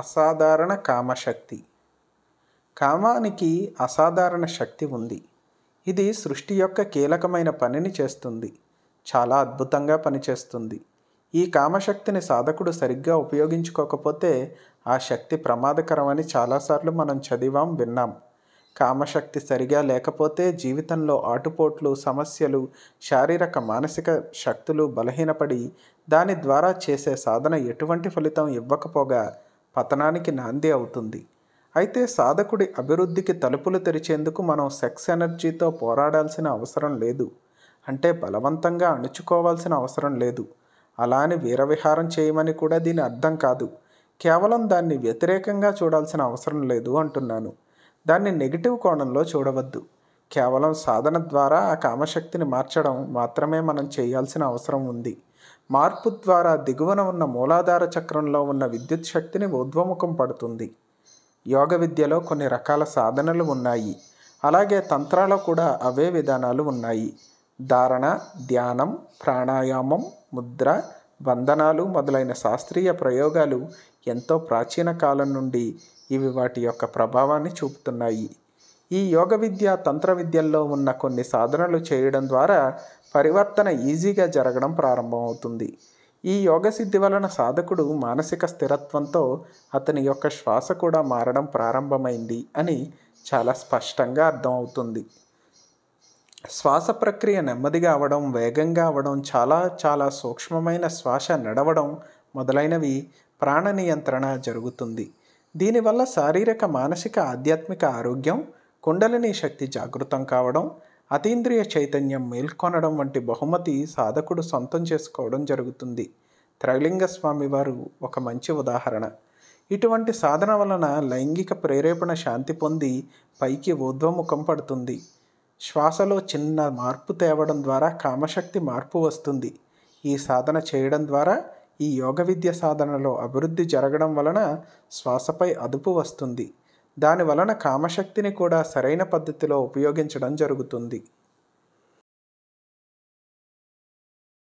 అసాధారణ కామశక్తి కామానికి అసాధారణ శక్తి ఉంది ఇది సృష్టి యొక్క కీలకమైన పనిని చేస్తుంది చాలా అద్భుతంగా పనిచేస్తుంది ఈ కామశక్తిని సాధకుడు సరిగ్గా ఉపయోగించుకోకపోతే ఆ శక్తి ప్రమాదకరమని చాలాసార్లు మనం చదివాం విన్నాం కామశక్తి సరిగా లేకపోతే జీవితంలో ఆటుపోట్లు సమస్యలు శారీరక మానసిక శక్తులు బలహీనపడి దాని ద్వారా చేసే సాధన ఎటువంటి ఫలితం ఇవ్వకపోగా పతనానికి నాంది అవుతుంది అయితే సాధకుడి అభివృద్ధికి తలుపులు తెరిచేందుకు మనం సెక్స్ ఎనర్జీతో పోరాడాల్సిన అవసరం లేదు అంటే బలవంతంగా అణుచుకోవాల్సిన అవసరం లేదు అలా అని వీరవిహారం చేయమని కూడా దీని అర్థం కాదు కేవలం దాన్ని వ్యతిరేకంగా చూడాల్సిన అవసరం లేదు అంటున్నాను దాన్ని నెగిటివ్ కోణంలో చూడవద్దు కేవలం సాధన ద్వారా ఆ కామశక్తిని మార్చడం మాత్రమే మనం చేయాల్సిన అవసరం ఉంది మార్పు ద్వారా దిగువన ఉన్న మూలాధార చక్రంలో ఉన్న విద్యుత్ శక్తిని ఊర్ధ్వముఖం పడుతుంది యోగ విద్యలో కొన్ని రకాల సాధనలు ఉన్నాయి అలాగే తంత్రాలో కూడా అవే విధానాలు ఉన్నాయి ధారణ ధ్యానం ప్రాణాయామం ముద్ర వందనాలు మొదలైన శాస్త్రీయ ప్రయోగాలు ఎంతో ప్రాచీన కాలం నుండి ఇవి వాటి యొక్క ప్రభావాన్ని చూపుతున్నాయి ఈ యోగ విద్య తంత్ర విద్యల్లో ఉన్న కొన్ని సాధనలు చేయడం ద్వారా పరివర్తన ఈజీగా జరగడం ప్రారంభమవుతుంది ఈ యోగ సిద్ధి వలన సాధకుడు మానసిక స్థిరత్వంతో అతని యొక్క శ్వాస కూడా మారడం ప్రారంభమైంది అని చాలా స్పష్టంగా అర్థమవుతుంది శ్వాస ప్రక్రియ నెమ్మదిగా అవడం వేగంగా అవడం చాలా చాలా సూక్ష్మమైన శ్వాస నడవడం మొదలైనవి ప్రాణ నియంత్రణ జరుగుతుంది దీనివల్ల శారీరక మానసిక ఆధ్యాత్మిక ఆరోగ్యం కుండలిని శక్తి జాగృతం కావడం అతీంద్రియ చైతన్యం మేల్కొనడం వంటి బహుమతి సాధకుడు సొంతం చేసుకోవడం జరుగుతుంది త్రైలింగ స్వామి వారు ఒక మంచి ఉదాహరణ ఇటువంటి సాధన వలన లైంగిక ప్రేరేపణ శాంతి పొంది పైకి ఊర్ధ్వముఖం పడుతుంది శ్వాసలో చిన్న మార్పు తేవడం ద్వారా కామశక్తి మార్పు వస్తుంది ఈ సాధన చేయడం ద్వారా ఈ యోగ విద్య సాధనలో అభివృద్ధి జరగడం వలన శ్వాసపై అదుపు వస్తుంది దాని వలన కామశక్తిని కూడా సరైన పద్ధతిలో ఉపయోగించడం జరుగుతుంది